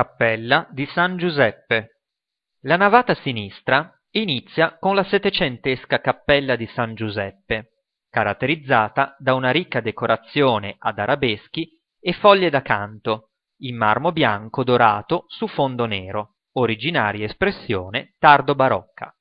Cappella di San Giuseppe. La navata sinistra inizia con la settecentesca Cappella di San Giuseppe, caratterizzata da una ricca decorazione ad arabeschi e foglie da canto, in marmo bianco dorato su fondo nero, originaria espressione tardo barocca.